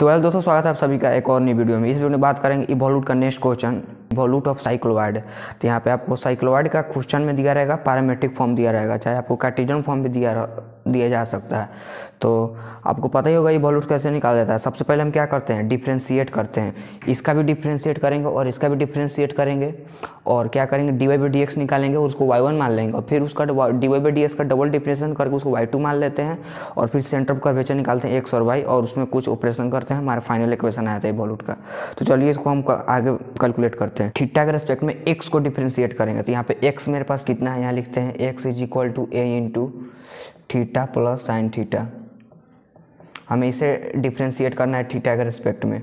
तो वेल दोस्तों स्वागत है आप सभी का एक और नई वीडियो में इस वीडियो में बात करेंगे इवोल्यूट का next question evolute of cycloid तो यहाँ पे आपको साइक्लोवाइड का क्वेश्चन में दिया रहेगा पैरामेट्रिक फॉर्म दिया रहेगा चाहे आपको कार्टिजन फॉर्म भी दिया दिया जा सकता है तो आपको पता ही होगा ये वॉल्यूट कैसे निकाला जाता है सबसे पहले हम क्या करते हैं डिफ्रेंशिएट करते हैं इसका भी डिफ्रेंशिएट करेंगे और इसका भी डिफ्रेंशिएट करेंगे और क्या करेंगे d y by d x निकालेंगे उसको वाई वन मान लेंगे और फिर उसका d y by d x का डबल डिफ्रेशन करके उसको वाई टू मान लेते हैं और फिर सेंटर ऑफ कर्वेचर निकालते हैं एक्स और वाई और उसमें कुछ ऑपरेशन करते हैं हमारा फाइनल इक्वेशन आया था वॉल्यूट का तो चलिए इसको हम आगे कैलकुलेट करते हैं थीटा के रेस्पेक्ट में एक्स को डिफ्रेंशिएट करेंगे तो यहाँ पे एक्स मेरे पास कितना है यहाँ लिखते हैं x is equal to a into theta plus sine theta हमें इसे डिफ्रेंशिएट करना है थीटा के रिस्पेक्ट में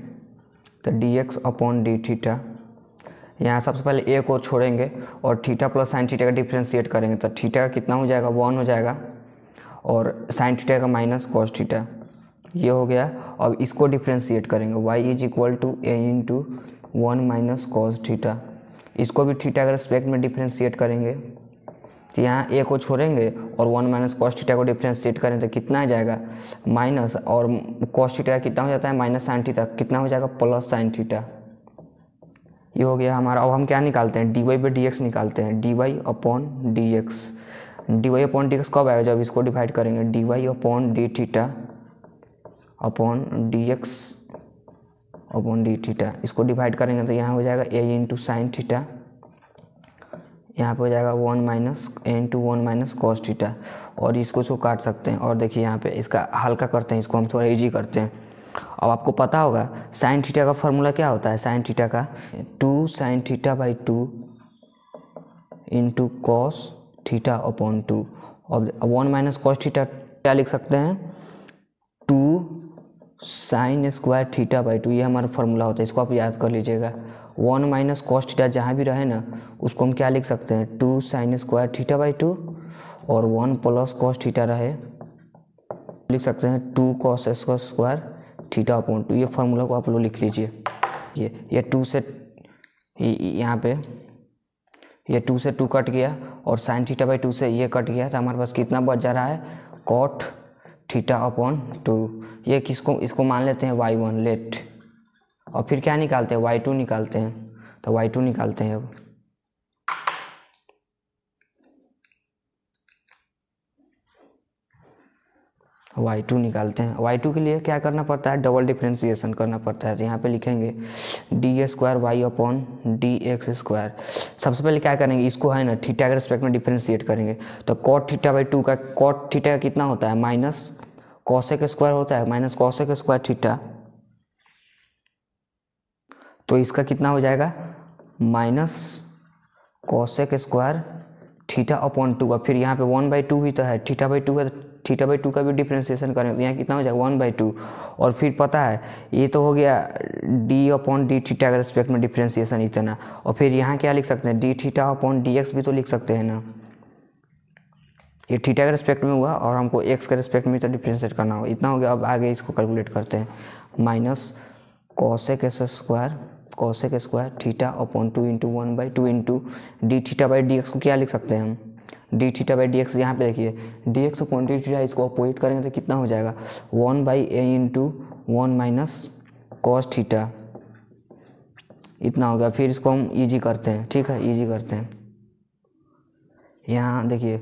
तो d x upon d theta यहाँ सबसे पहले ए को छोड़ेंगे और थीटा प्लस साइन थीटा का डिफ्रेंशिएट करेंगे तो थीटा का कितना हो जाएगा वन हो जाएगा और साइन थीटा का माइनस कॉस थीटा ये हो गया अब इसको डिफ्रेंशिएट करेंगे y is equal to a into one minus cos theta इसको भी थीटा के रिस्पेक्ट में डिफ्रेंशिएट करेंगे तो यहाँ ए को छोड़ेंगे और वन माइनस कॉस टीटा को डिफ्रेंशिएट करें तो कितना आ जाएगा माइनस और कॉस थीटा कितना हो जाता है माइनस साइन थीटा कितना हो जाएगा प्लस साइन थीटा ये हो गया हमारा अब हम क्या निकालते हैं d y by d x निकालते हैं d y upon d x d y upon d x कब आएगा जब इसको डिवाइड करेंगे d y upon d theta upon d x upon d theta इसको डिवाइड करेंगे तो यहाँ हो जाएगा ए इंटू साइन थीटा यहाँ पे हो जाएगा one minus into one minus cos theta और इसको इसको काट सकते हैं और देखिए यहाँ पे इसका हल्का करते हैं इसको हम थोड़ा इजी करते हैं अब आपको पता होगा साइन थीटा का फॉर्मूला क्या होता है साइन थीटा का two sine theta by two into cos theta upon two और वन माइनस कॉस थीटा क्या लिख सकते हैं two sine square theta by two ये हमारा फार्मूला होता है इसको आप याद कर लीजिएगा वन माइनस कॉस्ट थीटा जहाँ भी रहे ना उसको हम क्या लिख सकते हैं two sine square theta by two और वन प्लस कॉस्ट थीटा रहे लिख सकते हैं two cos square theta upon two ये फार्मूला को आप लोग लिख लीजिए ये ये टू से यहाँ पे ये टू से टू कट गया और साइन थीटा बाई टू से ये कट गया तो हमारे पास कितना बच जा रहा है कॉट थीटा अपॉन टू ये किसको इसको मान लेते हैं वाई वन लेट और फिर क्या निकालते हैं वाई टू निकालते हैं तो वाई टू निकालते हैं अब वाई टू निकालते हैं वाई टू के लिए क्या करना पड़ता है डबल डिफ्रेंसीसन करना पड़ता है तो यहाँ पे लिखेंगे d square y upon d x square सबसे पहले क्या करेंगे इसको है ना थीटा के रिस्पेक्ट में डिफ्रेंशिएट करेंगे तो कॉट थीटा बाई टू का कॉट थीटा का कितना होता है माइनस कौशे स्क्वायर होता है माइनस कौशे स्क्वायर थीटा तो इसका कितना हो जाएगा minus cosec square theta upon two का फिर यहाँ पे वन बाई टू भी तो है थीटा बाई टू है तो थीटा बाई टू का भी डिफ्रेंसिएशन करेंगे तो यहाँ कितना हो जाएगा वन बाई टू और फिर पता है ये तो हो गया डी अपॉन डी थीटा के रिस्पेक्ट में डिफ्रेंसिएशन इतना और फिर यहाँ क्या लिख सकते हैं d theta upon d x भी तो लिख सकते हैं ना ये थीटा के रिस्पेक्ट में हुआ और हमको एक्स के रिस्पेक्ट में तो डिफ्रेंशिएट करना होगा इतना हो गया अब आगे इसको कैलकुलेट करते हैं माइनस कौशे के स्क्वायर कौशे के square theta upon two into one by two into d theta by d x को क्या लिख सकते हैं हम d theta by d x यहाँ पर देखिए d x upon d theta इसको अपोजिट करेंगे तो कितना हो जाएगा one by a into one minus cos theta इतना हो गया फिर इसको हम ईजी करते हैं ठीक है ईजी करते हैं यहाँ देखिए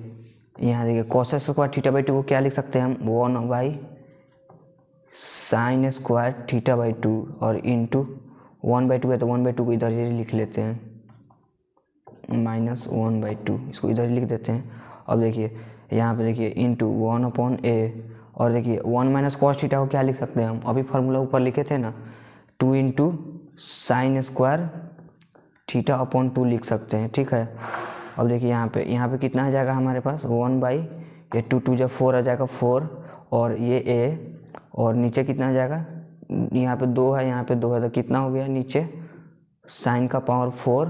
यहाँ देखिए cos square theta by two को क्या लिख सकते हैं हम one by sine square theta by two और इंटू वन बाई टू है तो वन बाई टू को इधर ही लिख लेते हैं माइनस वन बाई टू इसको इधर लिख देते हैं अब देखिए यहाँ पे देखिए into one upon a और देखिए वन माइनस कॉस थीटा को क्या लिख सकते हैं हम अभी फार्मूला ऊपर लिखे थे ना two into sine square theta upon two लिख सकते हैं ठीक है अब देखिए यहाँ पे यहाँ पे कितना आ जाएगा हमारे पास one by a two two जब फोर आ जाएगा फोर और ये ए और नीचे कितना आ जाएगा यहाँ पे दो है यहाँ पे दो है तो कितना हो गया नीचे साइन का power four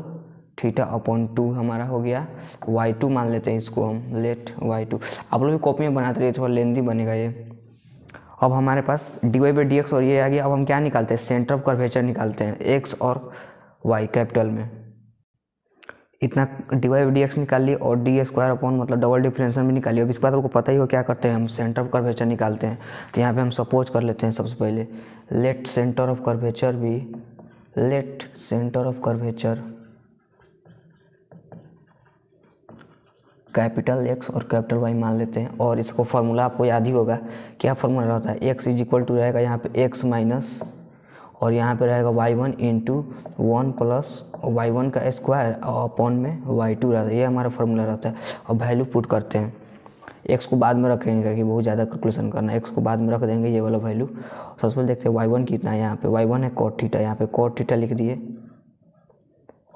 theta upon two हमारा हो गया वाई टू मान लेते हैं इसको हम लेट वाई टू आप लोग भी कॉपी में बनाते रहिए थोड़ा लेंदी बनेगा ये अब हमारे पास d y by d x और ये आ गया अब हम क्या निकालते हैं सेंटर ऑफ कर्वेचर निकालते हैं एक्स और वाई कैपिटल में इतना डी वाई डी एक्स निकाल लिए और डी स्क्वायर अपॉन मतलब डबल डिफ्रेंसन भी निकाल लिया अब इसके बाद आपको पता ही हो क्या करते हैं हम सेंटर ऑफ कर्वेचर निकालते हैं तो यहाँ पे हम सपोज कर लेते हैं सबसे पहले लेट सेंटर ऑफ कर्वेचर भी let centre of curvature capital x और कैपिटल वाई मान लेते हैं और इसको फार्मूला आपको याद ही होगा क्या फार्मूला रहता है एक्स इज इक्वल टू रहेगा यहाँ पे एक्स माइनस और यहाँ पे रहेगा y one into one plus Y one का स्क्वायर और अपॉन में वाई टू रहता है ये हमारा फार्मूला रहता है और वैल्यू पुट करते हैं एक्स को बाद में रखेंगे क्योंकि बहुत ज़्यादा कैलकुलेशन करना है एक्स को बाद में रख देंगे ये वाला वैल्यू सबसे पहले देखते हैं वाई वन कितना है यहाँ पे वाई वन है कॉट थीटा यहाँ पे कॉट थीटा लिख दिए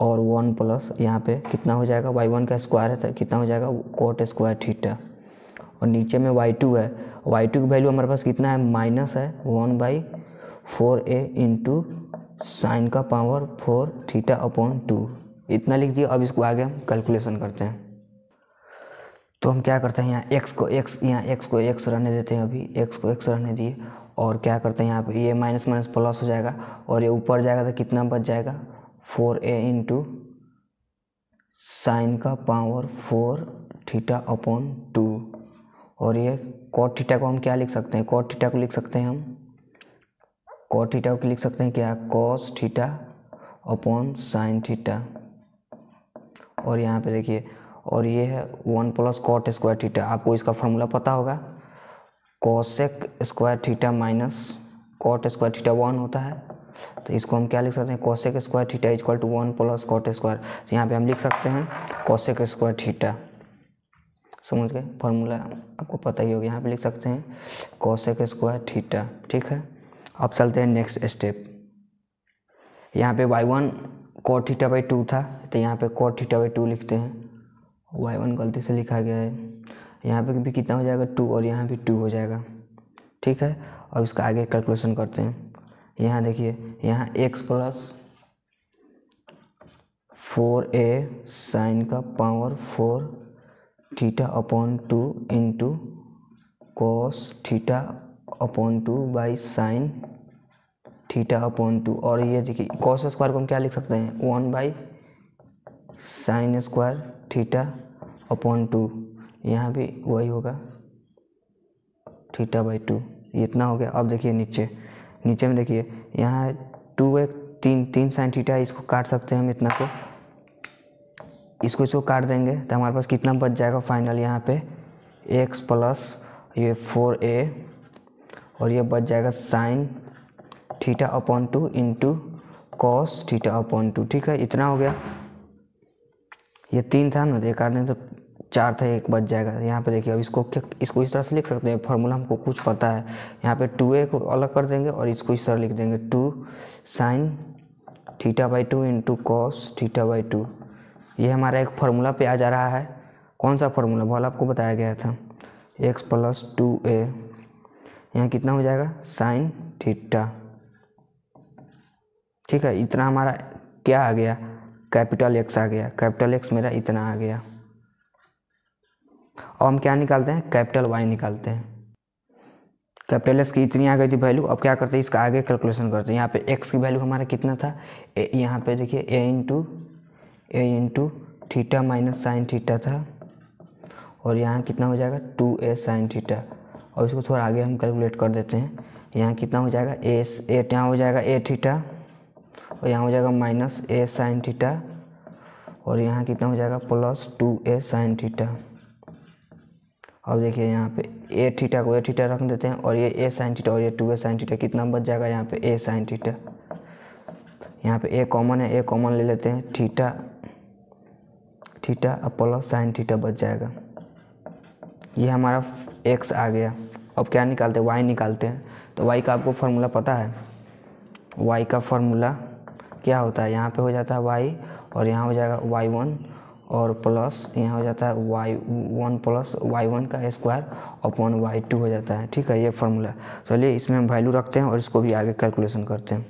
और वन प्लस यहाँ पे कितना हो जाएगा वाई वन का स्क्वायर है कितना हो जाएगा कोट स्क्वायर थीटा और नीचे में वाई टू है वाई टू की वैल्यू हमारे पास कितना है माइनस है one by four a into sine का power four theta upon two इतना लिख अब इसको आगे हम कैलकुलेशन करते हैं तो हम क्या करते हैं यहाँ एक्स को एक्स यहाँ एक्स को एक्स रहने देते हैं अभी एक्स को एक्स रहने दिए और क्या करते हैं यहाँ पे ये माइनस माइनस प्लस हो जाएगा और ये ऊपर जाएगा तो कितना बच जाएगा फोर ए इंटू साइन का power four theta upon two और ये कॉट थीटा को हम क्या लिख सकते हैं कॉट थीटा को लिख सकते हैं हम कॉट थीटा को लिख सकते हैं क्या cos theta upon sine theta और यहाँ पे देखिए और ये है one plus cot square theta आपको इसका फार्मूला पता होगा cosec square theta minus cot square theta one होता है तो इसको हम क्या लिख सकते हैं cosec square theta is equal to one plus cot square तो यहाँ पे हम लिख सकते हैं कॉसेक स्क्वायर थीटा समझ गए फॉर्मूला आपको पता ही होगा यहाँ पे लिख सकते हैं कॉसेक स्क्वायर थीटा ठीक है अब चलते हैं नेक्स्ट स्टेप यहाँ पे y one cot theta by two था तो यहाँ पे कॉट थीटा बाई टू लिखते हैं वाई वन गलती से लिखा गया है यहाँ पे भी कितना हो जाएगा टू और यहाँ भी टू हो जाएगा ठीक है अब इसका आगे कैलकुलेशन करते हैं यहाँ देखिए यहाँ एक्स प्लस फोर ए साइन का power four theta upon two into cos theta upon two by sine theta upon two और ये देखिए कॉस स्क्वायर को हम क्या लिख सकते हैं one by sine square theta upon two यहाँ भी वही होगा थीटा बाई टू इतना हो गया अब देखिए नीचे नीचे में देखिए यहाँ टू एक तीन तीन साइन थीटा इसको काट सकते हैं हम इतना को इसको इसको काट देंगे तो हमारे पास कितना बच जाएगा फाइनल यहाँ पे एक्स प्लस ये फोर ए और ये बच जाएगा sine theta upon two into cos theta upon two ठीक है इतना हो गया ये तीन था ना तो ये काट दें तो चार था एक बच जाएगा यहाँ पे देखिए अब इसको इसको इस तरह से लिख सकते हैं फॉर्मूला हमको कुछ पता है यहाँ पे टू ए को अलग कर देंगे और इसको इस तरह लिख देंगे two sine theta by two into cos theta by two ये हमारा एक फार्मूला पे आ जा रहा है कौन सा फार्मूला भल आपको बताया गया था एक्स प्लस टू ए यहाँ कितना हो जाएगा साइन थीटा ठीक है इतना हमारा क्या आ गया कैपिटल एक्स आ गया कैपिटल एक्स मेरा इतना आ गया अब हम क्या निकालते हैं कैपिटल वाई निकालते हैं कैपिटल एस की इतनी आ गई थी वैल्यू अब क्या करते हैं इसका आगे कैलकुलेशन करते हैं यहाँ पे एक्स की वैल्यू हमारा कितना था ए, यहाँ पे देखिए a into a into theta minus sine theta था और यहाँ कितना हो जाएगा टू ए साइन थीटा और इसको थोड़ा आगे हम कैलकुलेट कर देते हैं यहाँ कितना हो जाएगा ए ए यहाँ हो जाएगा ए थीटा और यहाँ हो जाएगा माइनस ए साइन थीटा और यहाँ कितना हो जाएगा plus two a sine theta अब देखिए यहाँ पे ए थीटा को ए थीटा रख देते हैं और ये ए साइन थीटा और ये टू ए साइन थीटा कितना बच जाएगा यहाँ पे ए साइन थीटा यहाँ पे ए कॉमन है ए कॉमन ले लेते हैं थीटा थीटा और प्लस साइन थीटा बच जाएगा ये हमारा एक्स आ गया अब क्या निकालते हैं वाई निकालते हैं तो वाई का आपको फार्मूला पता है वाई का फार्मूला क्या होता है यहाँ पर हो जाता है वाई और यहाँ हो जाएगा वाई वन और प्लस यहाँ हो जाता है Y one plus Y one का स्क्वायर अपॉन वाई टू हो जाता है ठीक है ये फार्मूला चलिए इसमें हम वैल्यू रखते हैं और इसको भी आगे कैलकुलेशन करते हैं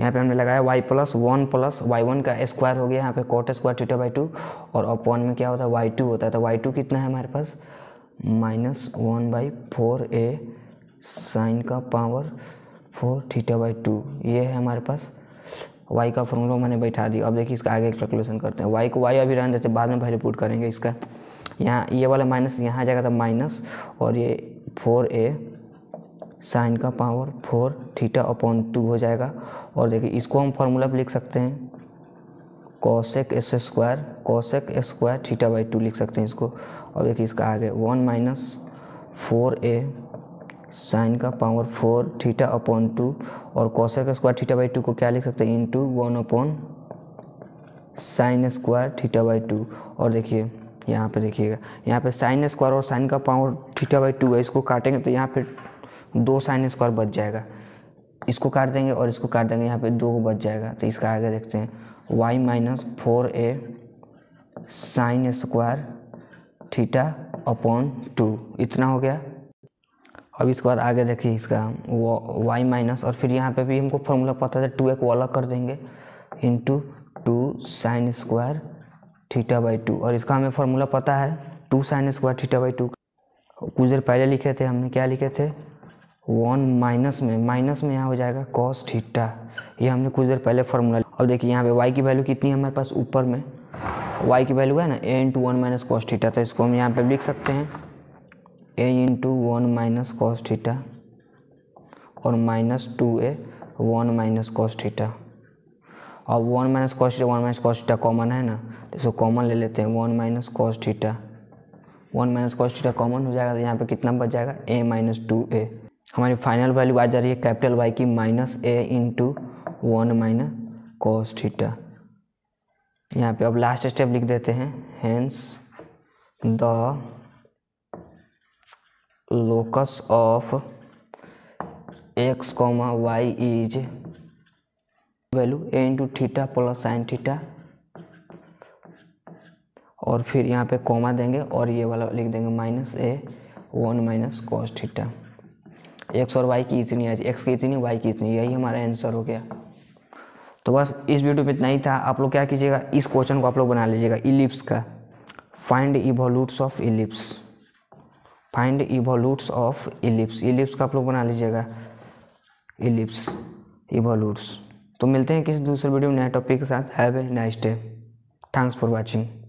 यहाँ पे हमने लगाया Y plus one plus Y one का स्क्वायर हो गया यहाँ पे cot square theta by two और अपॉन में क्या होता है वाई टू होता है तो वाई टू कितना है हमारे पास minus one by four A sine का power four theta by two ये है हमारे पास वाई का फॉर्मूला मैंने बैठा दिया अब देखिए इसका आगे कैलकुलेशन करते हैं वाई को वाई अभी रहने देते बाद में पहले पुट करेंगे इसका यहाँ ये वाला माइनस यहाँ आ जाएगा तो माइनस और ये फोर ए साइन का power four theta upon two हो जाएगा और देखिए इसको हम फार्मूला पर लिख सकते हैं cosec s square cosec square theta by two लिख सकते हैं इसको और देखिए इसका आगे वन माइनस फोर ए साइन का power four theta upon two और कौशा का स्क्वायर थीटा बाई टू को क्या लिख सकते हैं into one upon sine square theta by two और देखिए यहाँ पे देखिएगा यहाँ पे साइन स्क्वायर और साइन का पावर थीटा बाई टू है इसको काटेंगे तो यहाँ पे दो साइन स्क्वायर बच जाएगा इसको काट देंगे और इसको काट देंगे यहाँ पे दो को बच जाएगा तो इसका आगे देखते हैं वाई माइनस फोर ए sine square theta upon two इतना हो गया अब इसके बाद आगे देखिए इसका वाई माइनस और फिर यहाँ पे भी हमको फॉर्मूला पता था टू एक को अलग कर देंगे into two sine square theta by two और इसका हमें फॉर्मूला पता है two sine square theta by two कुछ देर पहले लिखे थे हमने क्या लिखे थे वन माइनस में माइनस में यहाँ हो जाएगा कॉस थीटा ये हमने कुछ देर पहले फार्मूला अब देखिए यहाँ पे वाई की वैल्यू कितनी है हमारे पास ऊपर में वाई की वैल्यू है ना A into one minus cos theta तो इसको हम यहाँ पे लिख सकते हैं A into one minus cos theta और minus two A one minus cos theta और one minus cos theta one minus cos theta common है ना इसको कॉमन ले लेते हैं one minus cos theta one minus cos theta common हो जाएगा तो यहाँ पे कितना बच जाएगा ए माइनस टू ए हमारी फाइनल वैल्यू आ जा रही है कैपिटल वाई की minus A into one minus cos theta यहाँ पे अब लास्ट स्टेप लिख देते हैं hence the locus of X comma Y is value A into theta plus sine theta और फिर यहाँ पे कॉमा देंगे और ये वाला लिख देंगे minus A one minus cos theta X और वाई की इतनी है एक्स की इतनी वाई की इतनी यही हमारा आंसर हो गया तो बस इस वीडियो में इतना ही था आप लोग क्या कीजिएगा इस क्वेश्चन को आप लोग बना लीजिएगा इलिप्स का find evolutes of ellipse find evolutes of ellipse ellipse का आप लोग बना लीजिएगा इलिप्स इवोल्यूट्स तो मिलते हैं किसी दूसरे वीडियो में नए टॉपिक के साथ have a nice day thanks for watching